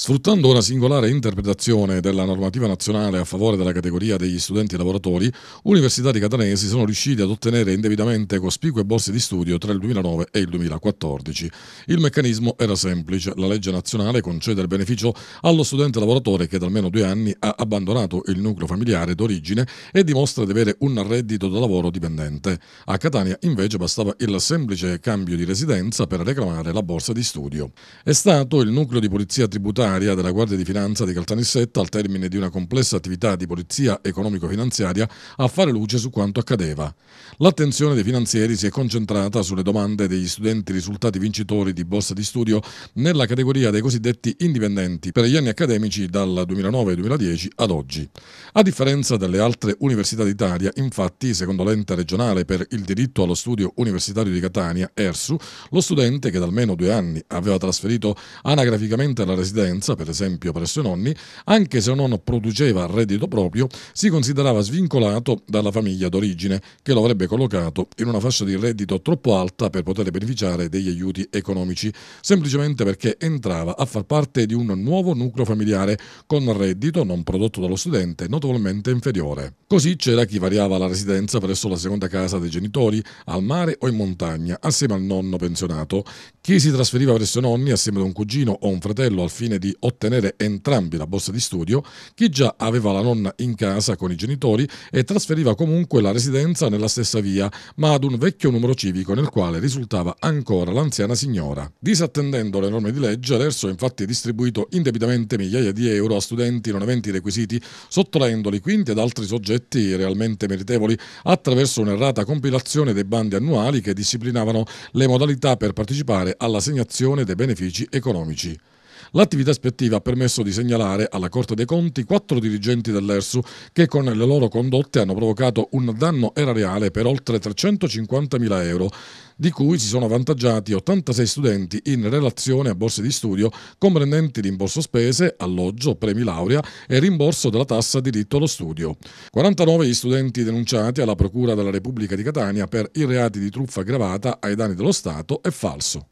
Sfruttando una singolare interpretazione della normativa nazionale a favore della categoria degli studenti lavoratori, universitari catanesi sono riusciti ad ottenere indebitamente cospicue borse di studio tra il 2009 e il 2014. Il meccanismo era semplice, la legge nazionale concede il beneficio allo studente lavoratore che da almeno due anni ha abbandonato il nucleo familiare d'origine e dimostra di avere un reddito da lavoro dipendente. A Catania invece bastava il semplice cambio di residenza per reclamare la borsa di studio. È stato il nucleo di polizia tributaria unitaria della Guardia di Finanza di Caltanissetta al termine di una complessa attività di polizia economico-finanziaria a fare luce su quanto accadeva. L'attenzione dei finanzieri si è concentrata sulle domande degli studenti risultati vincitori di borsa di studio nella categoria dei cosiddetti indipendenti per gli anni accademici dal 2009-2010 ad oggi. A differenza delle altre università d'Italia, infatti, secondo l'ente regionale per il diritto allo studio universitario di Catania, ERSU, lo studente che da almeno due anni aveva trasferito anagraficamente la residenza finanza, per esempio presso i nonni, anche se non produceva reddito proprio, si considerava svincolato dalla famiglia d'origine, che lo avrebbe collocato in una fascia di reddito troppo alta per poter beneficiare degli aiuti economici, semplicemente perché entrava a far parte di un nuovo nucleo familiare con reddito non prodotto dallo studente notevolmente inferiore. Così c'era chi variava la residenza presso la seconda casa dei genitori, al mare o in montagna, assieme al nonno pensionato, chi si trasferiva presso i nonni assieme ad un cugino o un fratello al fine di ottenere entrambi la borsa di studio, chi già aveva la nonna in casa con i genitori e trasferiva comunque la residenza nella stessa via, ma ad un vecchio numero civico nel quale risultava ancora l'anziana signora. Disattendendo le norme di legge, l'ERSO ha infatti distribuito indebitamente migliaia di euro a studenti non aventi requisiti, sottraendoli quindi ad altri soggetti realmente meritevoli attraverso un'errata compilazione dei bandi annuali che disciplinavano le modalità per partecipare all'assegnazione dei benefici economici. L'attività ispettiva ha permesso di segnalare alla Corte dei Conti quattro dirigenti dell'ERSU che con le loro condotte hanno provocato un danno erariale per oltre 350.000 euro, di cui si sono avvantaggiati 86 studenti in relazione a borse di studio comprendenti rimborso spese, alloggio, premi laurea e rimborso della tassa diritto allo studio. 49 gli studenti denunciati alla Procura della Repubblica di Catania per i reati di truffa aggravata ai danni dello Stato e falso.